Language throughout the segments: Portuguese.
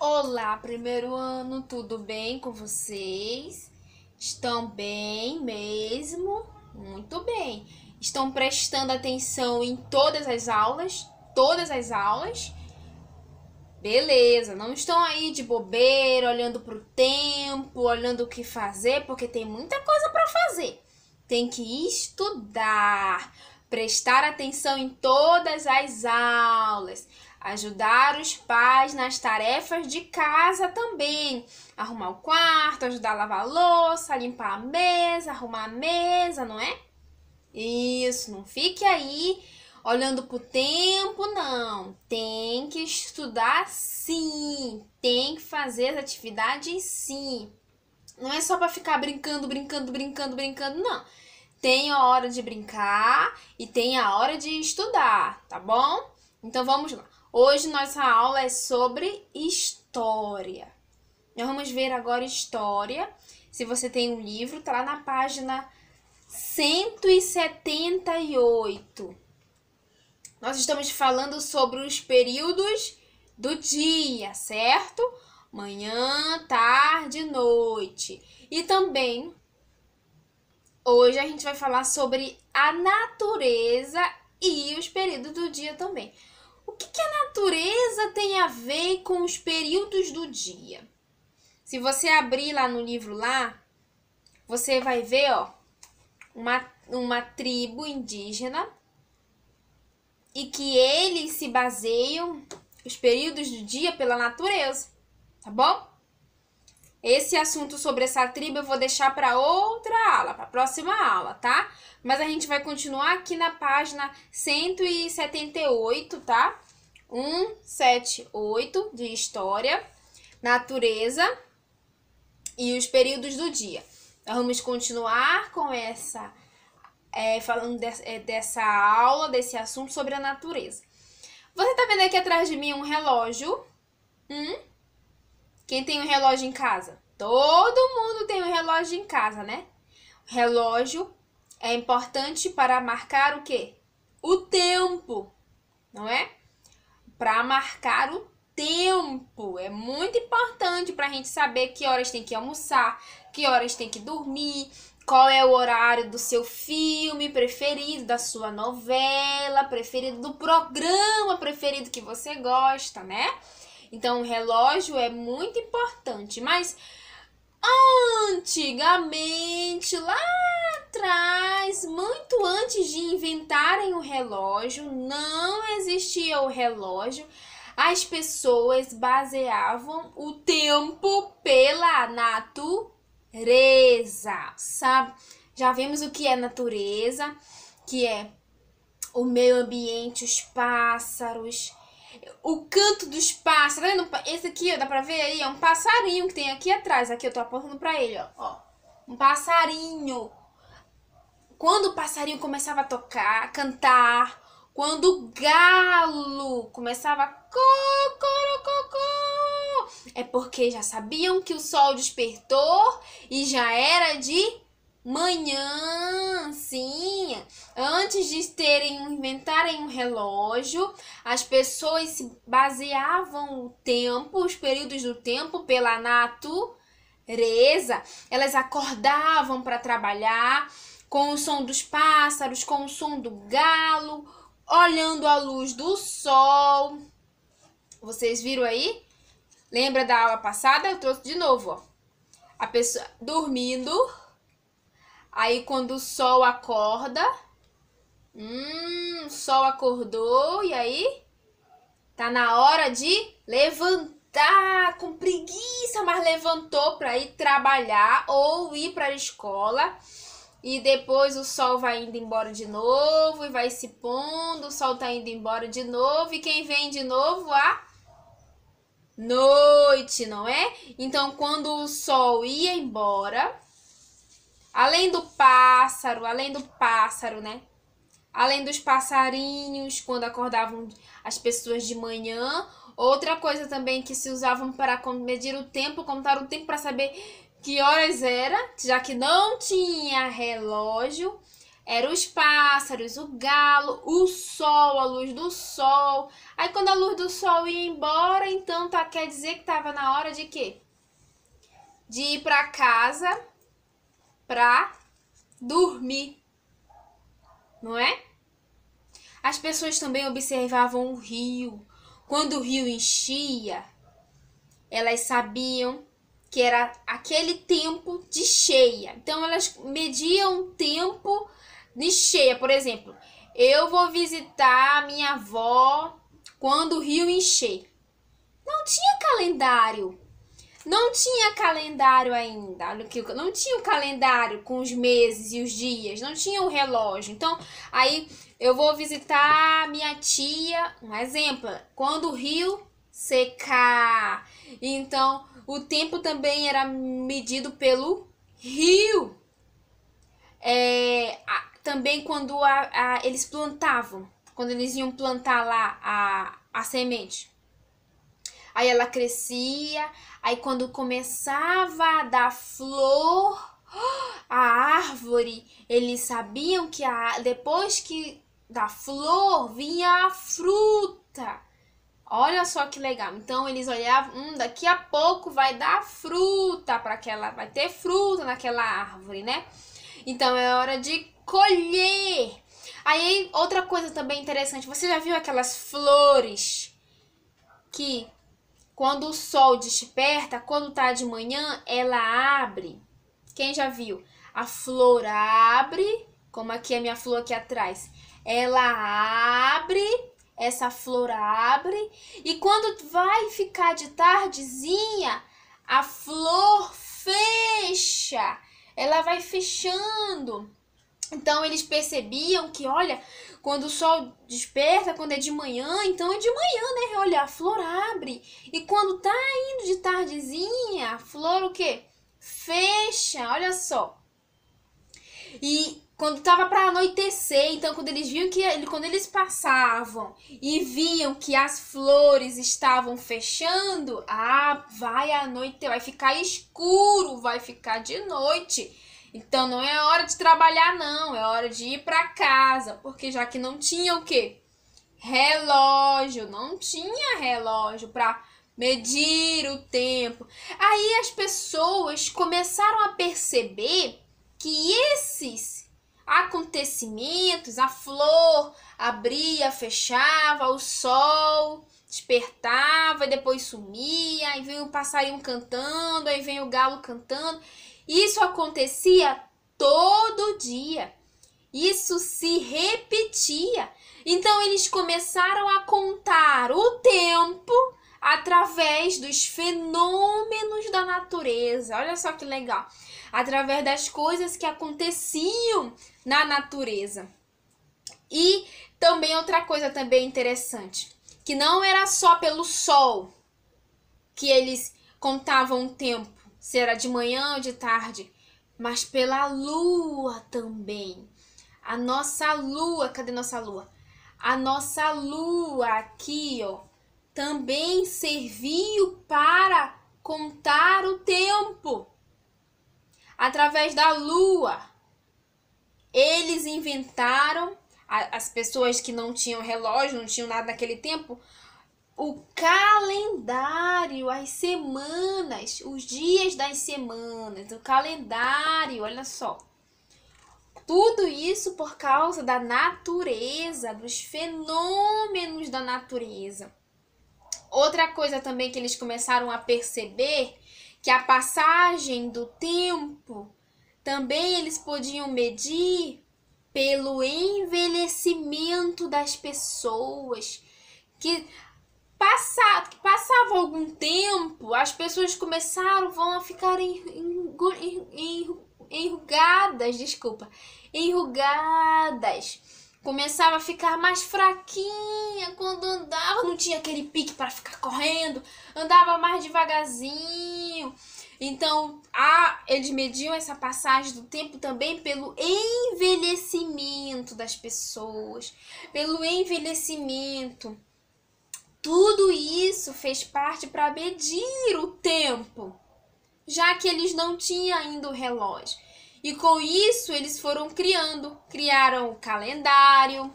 Olá, primeiro ano, tudo bem com vocês? Estão bem mesmo? Muito bem. Estão prestando atenção em todas as aulas? Todas as aulas? Beleza, não estão aí de bobeira, olhando para o tempo, olhando o que fazer, porque tem muita coisa para fazer. Tem que estudar prestar atenção em todas as aulas, ajudar os pais nas tarefas de casa também, arrumar o quarto, ajudar a lavar a louça, limpar a mesa, arrumar a mesa, não é? Isso, não fique aí olhando pro tempo, não. Tem que estudar sim, tem que fazer as atividades sim. Não é só para ficar brincando, brincando, brincando, brincando, não tem a hora de brincar e tem a hora de estudar, tá bom? Então vamos lá. Hoje nossa aula é sobre história. Nós vamos ver agora história. Se você tem um livro, tá lá na página 178. Nós estamos falando sobre os períodos do dia, certo? Manhã, tarde, noite. E também Hoje a gente vai falar sobre a natureza e os períodos do dia também. O que, que a natureza tem a ver com os períodos do dia? Se você abrir lá no livro lá, você vai ver, ó, uma, uma tribo indígena e que eles se baseiam os períodos do dia pela natureza, tá bom? Esse assunto sobre essa tribo eu vou deixar para outra aula, para a próxima aula, tá? Mas a gente vai continuar aqui na página 178, tá? 178 de História, Natureza e os períodos do dia. Então, vamos continuar com essa, é, falando de, é, dessa aula, desse assunto sobre a natureza. Você tá vendo aqui atrás de mim um relógio? Um quem tem um relógio em casa? Todo mundo tem um relógio em casa, né? Relógio é importante para marcar o quê? O tempo, não é? Para marcar o tempo. É muito importante para a gente saber que horas tem que almoçar, que horas tem que dormir, qual é o horário do seu filme preferido, da sua novela preferida, do programa preferido que você gosta, né? Então, o relógio é muito importante, mas antigamente, lá atrás, muito antes de inventarem o relógio, não existia o relógio. As pessoas baseavam o tempo pela natureza, sabe? Já vimos o que é natureza, que é o meio ambiente, os pássaros, o canto dos pássaros. Tá vendo? Esse aqui, ó, dá pra ver aí? É um passarinho que tem aqui atrás. Aqui eu tô apontando pra ele, ó. ó. Um passarinho. Quando o passarinho começava a tocar, a cantar, quando o galo começava a cocorococó, é porque já sabiam que o sol despertou e já era de manhã, sim, antes de terem inventarem um relógio, as pessoas se baseavam o tempo, os períodos do tempo pela natureza. Elas acordavam para trabalhar com o som dos pássaros, com o som do galo, olhando a luz do sol. Vocês viram aí? Lembra da aula passada? Eu trouxe de novo, ó. A pessoa dormindo Aí quando o sol acorda, hum, o sol acordou e aí tá na hora de levantar com preguiça, mas levantou para ir trabalhar ou ir para a escola. E depois o sol vai indo embora de novo e vai se pondo, o sol tá indo embora de novo e quem vem de novo a noite, não é? Então quando o sol ia embora, Além do pássaro, além do pássaro, né? Além dos passarinhos, quando acordavam as pessoas de manhã. Outra coisa também que se usavam para medir o tempo, contar o tempo para saber que horas era, já que não tinha relógio. Eram os pássaros, o galo, o sol, a luz do sol. Aí quando a luz do sol ia embora, então tá, quer dizer que tava na hora de quê? De ir para casa para dormir, não é? As pessoas também observavam o rio. Quando o rio enchia, elas sabiam que era aquele tempo de cheia. Então elas mediam o tempo de cheia, por exemplo, eu vou visitar minha avó quando o rio encher. Não tinha calendário não tinha calendário ainda, não tinha o calendário com os meses e os dias, não tinha o relógio. Então, aí eu vou visitar minha tia, um exemplo, quando o rio secar. Então, o tempo também era medido pelo rio. É, a, também quando a, a, eles plantavam, quando eles iam plantar lá a, a semente aí ela crescia, aí quando começava a dar flor, a árvore, eles sabiam que a, depois que da flor vinha a fruta. Olha só que legal. Então eles olhavam, hum, daqui a pouco vai dar fruta para aquela, vai ter fruta naquela árvore, né? Então é hora de colher. Aí outra coisa também interessante, você já viu aquelas flores que quando o sol desperta, quando tá de manhã, ela abre. Quem já viu? A flor abre, como aqui a minha flor aqui atrás. Ela abre, essa flor abre, e quando vai ficar de tardezinha, a flor fecha. Ela vai fechando. Então eles percebiam que, olha, quando o sol desperta, quando é de manhã, então é de manhã, né? Olha, a flor abre. E quando tá indo de tardezinha, a flor o quê? Fecha, olha só. E quando tava para anoitecer, então quando eles viam que quando eles passavam e viam que as flores estavam fechando, ah, vai anoitecer, vai ficar escuro, vai ficar de noite. Então não é hora de trabalhar, não, é hora de ir para casa, porque já que não tinha o quê? Relógio, não tinha relógio para medir o tempo. Aí as pessoas começaram a perceber que esses acontecimentos, a flor abria, fechava, o sol despertava e depois sumia, aí vem o passarinho cantando, aí vem o galo cantando. Isso acontecia todo dia. Isso se repetia. Então eles começaram a contar o tempo através dos fenômenos da natureza. Olha só que legal! Através das coisas que aconteciam na natureza. E também outra coisa também interessante, que não era só pelo sol que eles contavam o tempo, se era de manhã ou de tarde, mas pela lua também. A nossa lua, cadê nossa lua? A nossa lua aqui, ó, também serviu para contar o tempo. Através da lua, eles inventaram as pessoas que não tinham relógio, não tinham nada naquele tempo, o calendário, as semanas, os dias das semanas, o calendário, olha só. Tudo isso por causa da natureza, dos fenômenos da natureza. Outra coisa também que eles começaram a perceber que a passagem do tempo também eles podiam medir pelo envelhecimento das pessoas, que passado, que passava algum tempo, as pessoas começaram vão a ficar enrugadas, desculpa, enrugadas. Começava a ficar mais fraquinha quando andava, não tinha aquele pique para ficar correndo, andava mais devagarzinho. Então, a, eles mediam essa passagem do tempo também pelo envelhecimento das pessoas, pelo envelhecimento tudo isso fez parte para medir o tempo, já que eles não tinham ainda o relógio. E com isso eles foram criando, criaram o calendário,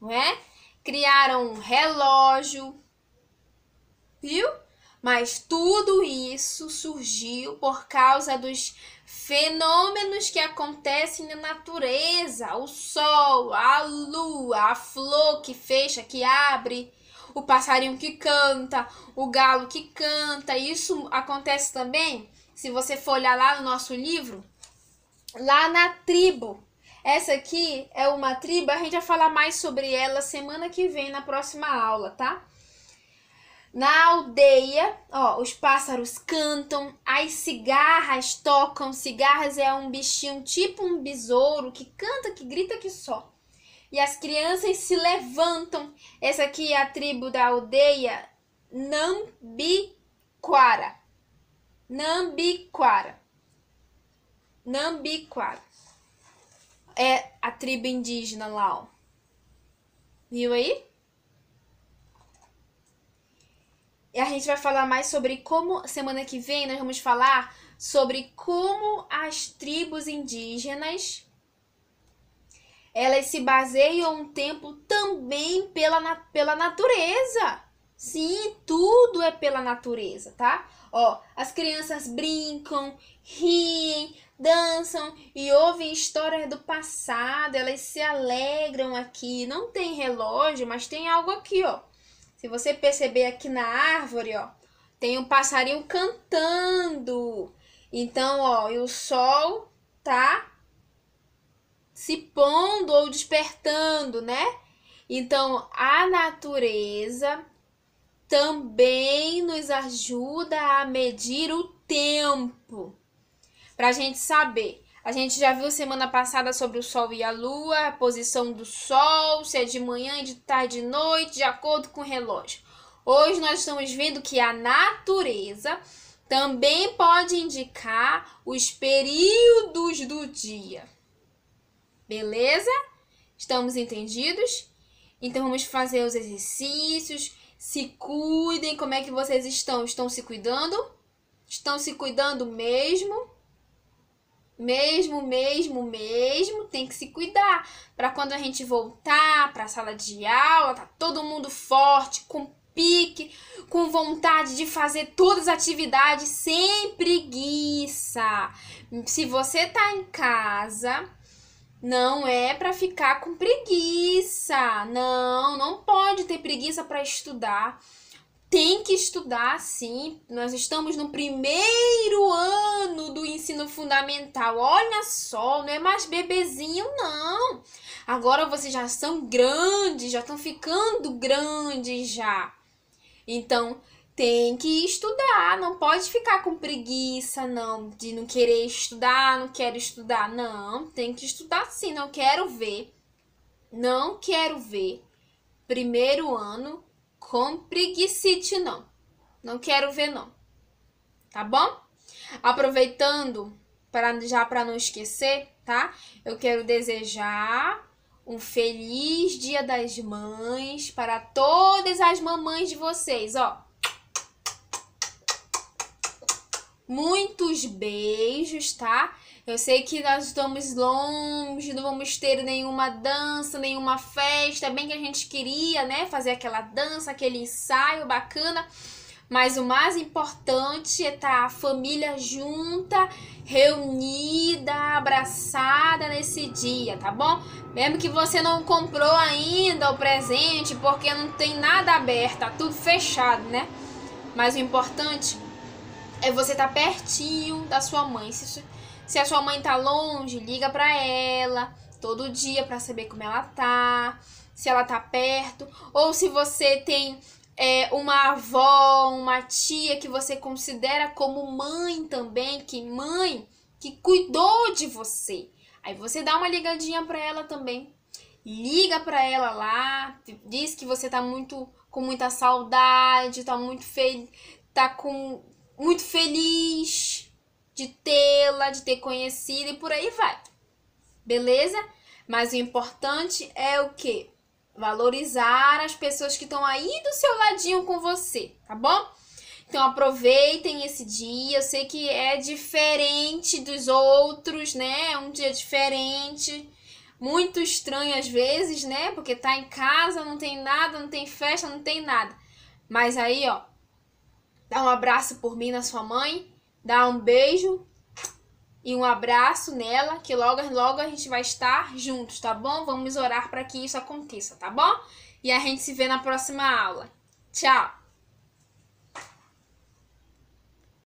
não é? Criaram um relógio, viu? Mas tudo isso surgiu por causa dos fenômenos que acontecem na natureza: o sol, a lua, a flor que fecha, que abre, o passarinho que canta, o galo que canta. Isso acontece também, se você for olhar lá no nosso livro, lá na tribo. Essa aqui é uma tribo, a gente vai falar mais sobre ela semana que vem, na próxima aula, tá? Na aldeia, ó, os pássaros cantam, as cigarras tocam. Cigarras é um bichinho tipo um besouro que canta, que grita, que só. E as crianças se levantam. Essa aqui é a tribo da aldeia Nambiquara. Nambiquara. Nambiquara. É a tribo indígena lá, ó. Viu aí? E a gente vai falar mais sobre como, semana que vem, nós vamos falar sobre como as tribos indígenas elas se baseiam um tempo também pela, pela natureza. Sim, tudo é pela natureza, tá? Ó, as crianças brincam, riem, dançam e ouvem histórias do passado, elas se alegram aqui. Não tem relógio, mas tem algo aqui, ó. Se você perceber aqui na árvore, ó, tem um passarinho cantando. Então, ó, e o sol tá se pondo ou despertando, né? Então, a natureza também nos ajuda a medir o tempo. Para a gente saber. A gente já viu semana passada sobre o Sol e a Lua, a posição do Sol, se é de manhã, de tarde, de noite, de acordo com o relógio. Hoje nós estamos vendo que a natureza também pode indicar os períodos do dia. Beleza? Estamos entendidos? Então vamos fazer os exercícios. Se cuidem, como é que vocês estão? Estão se cuidando? Estão se cuidando mesmo? Mesmo, mesmo, mesmo, tem que se cuidar para quando a gente voltar para a sala de aula, tá todo mundo forte, com pique, com vontade de fazer todas as atividades sem preguiça. Se você tá em casa, não é para ficar com preguiça. Não, não pode ter preguiça para estudar. Tem que estudar sim. Nós estamos no primeiro ano do ensino fundamental. Olha só, não é mais bebezinho não. Agora vocês já são grandes, já estão ficando grandes já. Então, tem que estudar, não pode ficar com preguiça, não, de não querer estudar, não quero estudar, não, tem que estudar sim, não quero ver, não quero ver primeiro ano com preguicite, não, não quero ver, não, tá bom? Aproveitando, pra, já para não esquecer, tá? Eu quero desejar um feliz Dia das Mães para todas as mamães de vocês, ó. muitos beijos, tá? Eu sei que nós estamos longe, não vamos ter nenhuma dança, nenhuma festa, é bem que a gente queria, né? Fazer aquela dança, aquele ensaio bacana. Mas o mais importante é estar tá a família junta, reunida, abraçada nesse dia, tá bom? Mesmo que você não comprou ainda o presente, porque não tem nada aberto, tá tudo fechado, né? Mas o importante é você estar tá pertinho da sua mãe. Se, se a sua mãe tá longe, liga para ela todo dia para saber como ela tá, se ela tá perto, ou se você tem é, uma avó, uma tia que você considera como mãe também, que mãe que cuidou de você. Aí você dá uma ligadinha para ela também. Liga para ela lá, diz que você tá muito com muita saudade, tá muito feliz, tá com muito feliz de tê-la, de ter conhecido e por aí vai. Beleza? Mas o importante é o que? Valorizar as pessoas que estão aí do seu ladinho com você, tá bom? Então aproveitem esse dia. Eu sei que é diferente dos outros, né? É um dia diferente, muito estranho às vezes, né? Porque tá em casa, não tem nada, não tem festa, não tem nada. Mas aí, ó, Dá um abraço por mim na sua mãe, dá um beijo e um abraço nela, que logo logo a gente vai estar juntos, tá bom? Vamos orar para que isso aconteça, tá bom? E a gente se vê na próxima aula. Tchau.